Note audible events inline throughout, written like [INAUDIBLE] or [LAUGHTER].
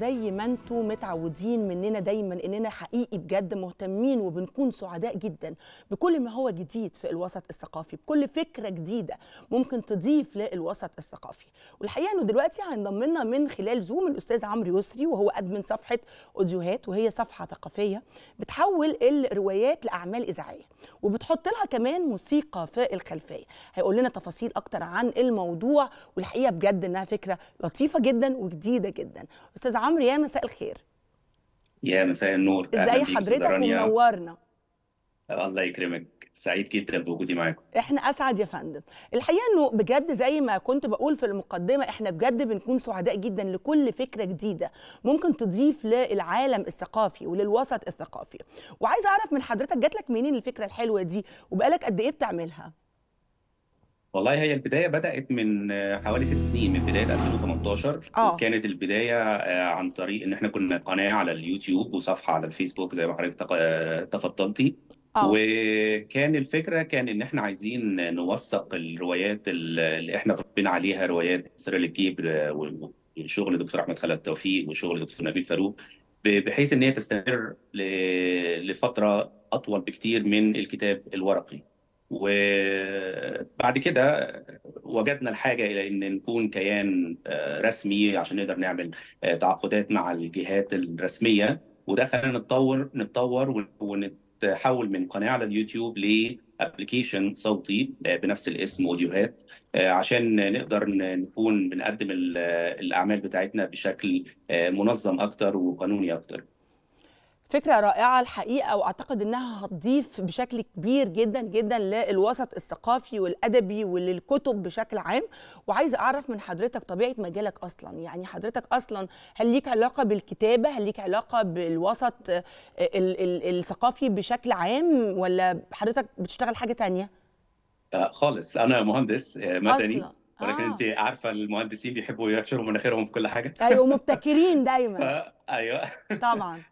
زي ما انتوا متعودين مننا دايما اننا حقيقي بجد مهتمين وبنكون سعداء جدا بكل ما هو جديد في الوسط الثقافي بكل فكره جديده ممكن تضيف للوسط الثقافي والحقيقه انه دلوقتي هينضم لنا من خلال زوم الاستاذ عمرو يسري وهو ادمن صفحه اوديوهات وهي صفحه ثقافيه بتحول الروايات لاعمال اذاعيه وبتحط لها كمان موسيقى في الخلفيه هيقول لنا تفاصيل اكتر عن الموضوع والحقيقه بجد انها فكره لطيفه جدا وجديده جدا استاذ عمرو يا مساء الخير يا مساء النور ازاي حضرتك منورنا الله يكرمك سعيد جدا بوجودي معاكم احنا اسعد يا فندم الحقيقه انه بجد زي ما كنت بقول في المقدمه احنا بجد بنكون سعداء جدا لكل فكره جديده ممكن تضيف للعالم الثقافي وللوسط الثقافي وعايز اعرف من حضرتك جات لك منين الفكره الحلوه دي وبقالك قد ايه بتعملها والله هي البدايه بدات من آه، حوالي ست سنين من بدايه 2018 أوه. كانت البدايه آه، عن طريق ان احنا كنا قناه على اليوتيوب وصفحه على الفيسبوك زي ما حضرتك آه، تفضلتي أوه. وكان الفكره كان ان احنا عايزين نوثق الروايات اللي احنا طبقنا عليها روايات سر الجيب وشغل دكتور احمد خالد توفيق وشغل دكتور نبيل فاروق بحيث ان هي تستمر لفتره اطول بكتير من الكتاب الورقي و بعد كده وجدنا الحاجه الى ان نكون كيان آه، رسمي عشان نقدر نعمل آه، تعاقدات مع الجهات الرسميه وده خلينا نتطور نتطور ونتحول من قناه على اليوتيوب لأبليكيشن صوتي آه، بنفس الاسم اوديوهات عشان نقدر نكون بنقدم الاعمال بتاعتنا بشكل منظم اكتر وقانوني اكتر. فكره رائعه الحقيقه واعتقد انها هتضيف بشكل كبير جدا جدا للوسط الثقافي والادبي وللكتب بشكل عام وعايزه اعرف من حضرتك طبيعه مجالك اصلا يعني حضرتك اصلا هل ليك علاقه بالكتابه هل ليك علاقه بالوسط الثقافي بشكل عام ولا حضرتك بتشتغل حاجه تانية آه، خالص انا مهندس آه، مدني أصلاً. ولكن آه. انت عارفه المهندسين بيحبوا يحشروا مناخيرهم في كل حاجه ايوه [LAUGHS] مبتكرين دايما ايوه طبعا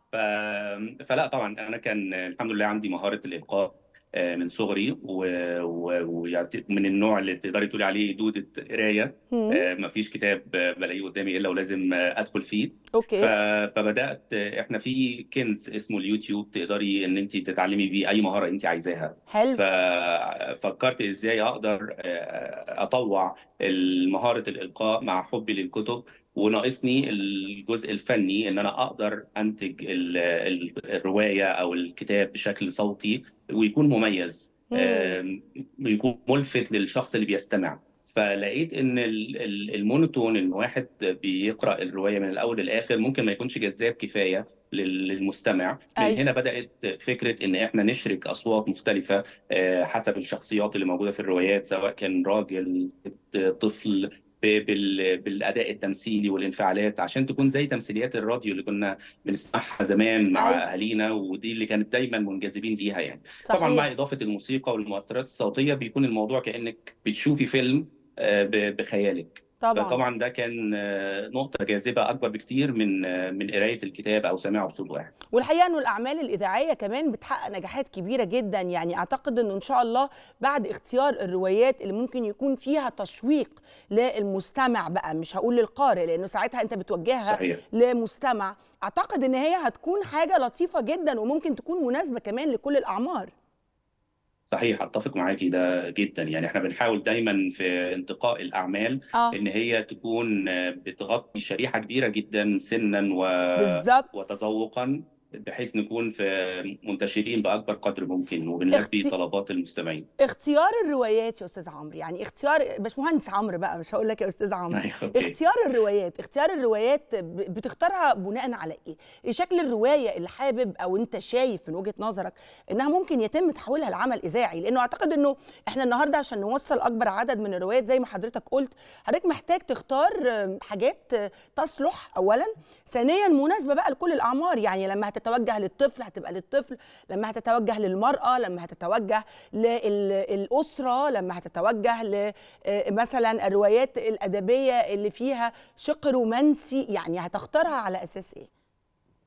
فلا طبعا انا كان الحمد لله عندي مهاره الالقاء آه، من صغري ومن النوع اللي تقدري تقولي عليه دوده قرايه آه، مفيش كتاب بلاقيه قدامي الا ولازم ادخل فيه اوكي فبدات احنا في كنز اسمه اليوتيوب تقدري ان انت تتعلمي بيه اي مهاره انت عايزاها حلو ففكرت ازاي اقدر آه، اطوع مهاره الالقاء مع حبي للكتب وناقصني الجزء الفني ان انا اقدر انتج الروايه او الكتاب بشكل صوتي ويكون مميز يكون ملفت للشخص اللي بيستمع فلقيت ان المونوتون ان واحد بيقرا الروايه من الاول للاخر ممكن ما يكونش جذاب كفايه للمستمع من أيوة. هنا بدات فكره ان احنا نشرك اصوات مختلفه آه، حسب الشخصيات اللي موجوده في الروايات سواء كان راجل طفل بالاداء التمثيلي والانفعالات عشان تكون زي تمثيليات الراديو اللي كنا بنسمعها زمان مع أيوة. اهالينا ودي اللي كانت دايما منجذبين ليها يعني صحيح. طبعا مع اضافه الموسيقى والمؤثرات الصوتيه بيكون الموضوع كانك بتشوفي فيلم آه، بخيالك طبعا فطبعا ده كان آه، نقطه جاذبه اكبر بكتير من آه، من قرايه الكتاب او سماعه بصوت واحد والحقيقه انه الاعمال الاذاعيه كمان بتحقق نجاحات كبيره جدا يعني اعتقد انه ان شاء الله بعد اختيار الروايات اللي ممكن يكون فيها تشويق للمستمع بقى مش هقول للقارئ لانه ساعتها انت بتوجهها صحيح. لمستمع اعتقد ان هي هتكون حاجه لطيفه جدا وممكن تكون مناسبه كمان لكل الاعمار صحيح اتفق معاكي ده جدا يعني احنا بنحاول دايما في انتقاء الاعمال آه. ان هي تكون بتغطي شريحه كبيره جدا سنا و... وتذوقا بحيث نكون في منتشرين باكبر قدر ممكن وبنلبي اختي... طلبات المستمعين. اختيار الروايات يا استاذ عمرو يعني اختيار باشمهندس عمرو بقى مش هقول لك يا استاذ عمرو أيوة، اختيار الروايات اختيار الروايات بتختارها بناء على ايه؟ ايه شكل الروايه اللي حابب او انت شايف من وجهه نظرك انها ممكن يتم تحويلها لعمل اذاعي لانه اعتقد انه احنا النهارده عشان نوصل اكبر عدد من الروايات زي ما حضرتك قلت حضرتك محتاج تختار حاجات آه، تصلح اولا ثانيا مناسبه بقى لكل الاعمار يعني لما هتت هتتوجه للطفل هتبقى للطفل لما هتتوجه للمراه لما هتتوجه للاسره لما هتتوجه آه، مثلا الروايات الادبيه اللي فيها شق رومانسي يعني هتختارها على اساس ايه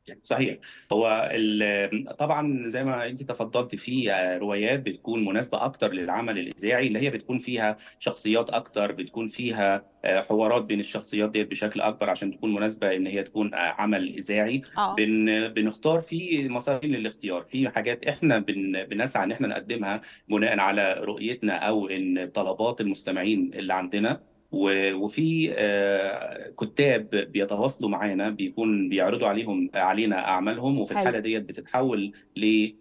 يعني صحيح هو آه، طبعا زي ما انت تفضلت في آه، روايات بتكون مناسبه اكتر للعمل الاذاعي اللي هي بتكون فيها شخصيات اكتر بتكون فيها آه، حوارات بين الشخصيات ديت بشكل اكبر عشان تكون مناسبه ان هي تكون عمل اذاعي آه. بن بنختار في مسارين للاختيار في حاجات احنا بن بنسعى ان احنا نقدمها بناء على رؤيتنا او ان طلبات المستمعين اللي عندنا وفي آه، كتاب بيتواصلوا معانا بيكون بيعرضوا عليهم علينا اعمالهم وفي الحاله ديت بتتحول للجنه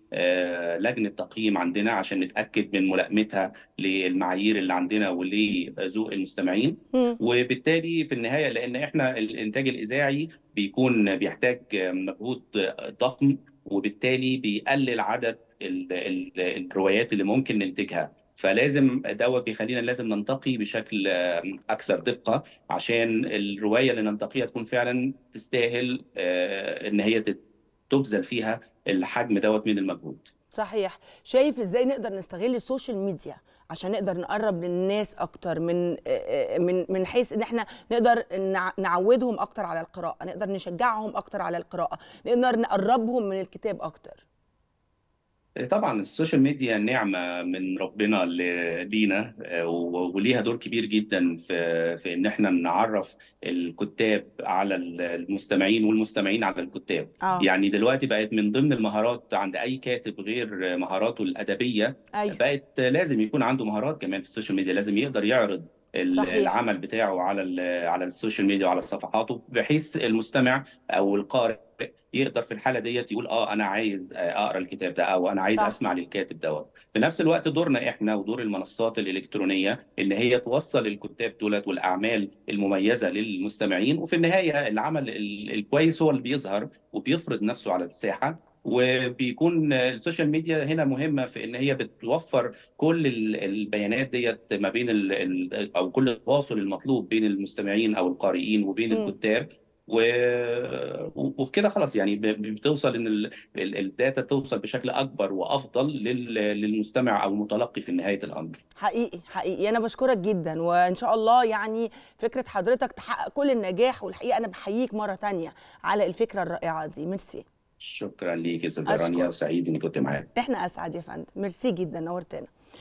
آه، تقييم عندنا عشان نتاكد من ملائمتها للمعايير اللي عندنا ولذوق المستمعين وبالتالي في النهايه لان احنا الانتاج الاذاعي بيكون بيحتاج مجهود ضخم وبالتالي بيقلل عدد الروايات اللي ممكن ننتجها فلازم دوت بيخلينا لازم ننتقي بشكل اكثر دقه عشان الروايه اللي ننتقيها تكون فعلا تستاهل آه، ان هي تبذل فيها الحجم دوت من المجهود. صحيح، شايف ازاي نقدر نستغل السوشيال ميديا عشان نقدر نقرب للناس اكتر من آه، آه، من من حيث ان احنا نقدر نعودهم اكتر على القراءه، نقدر نشجعهم اكتر على القراءه، نقدر نقربهم من الكتاب اكتر. آه، طبعا السوشيال ميديا نعمة من ربنا لينا آه، وليها دور كبير جدا في في ان احنا نعرف الكتاب على المستمعين والمستمعين على الكتاب أوه. يعني دلوقتي بقت من ضمن المهارات عند اي كاتب غير مهاراته الأدبية أيوه. بقت لازم يكون عنده مهارات كمان في السوشيال ميديا لازم يقدر يعرض صحيح. العمل بتاعه على على السوشيال ميديا وعلى صفحاته بحيث المستمع او القارئ يقدر في الحاله ديت يقول اه انا عايز آه، اقرا الكتاب ده او انا عايز صح. اسمع للكاتب دوت في نفس الوقت دورنا احنا ودور المنصات الالكترونيه ان هي توصل الكتاب دولت والاعمال المميزه للمستمعين وفي النهايه العمل الكويس هو اللي بيظهر وبيفرض نفسه على الساحه وبيكون السوشيال ميديا هنا مهمه في ان هي بتوفر كل البيانات ديت ما بين الـ او كل التواصل المطلوب بين المستمعين او القارئين وبين الكتاب و... وبكده خلاص يعني بتوصل ان الداتا توصل بشكل اكبر وافضل لل... للمستمع او المتلقي في نهايه الامر. حقيقي حقيقي انا بشكرك جدا وان شاء الله يعني فكره حضرتك تحقق كل النجاح والحقيقه انا بحييك مره ثانيه على الفكره الرائعه دي ميرسي. شكرا ليك يا استاذه رانيا وسعيد اني كنت معاك احنا اسعد يا فندم ميرسي جدا نورتنا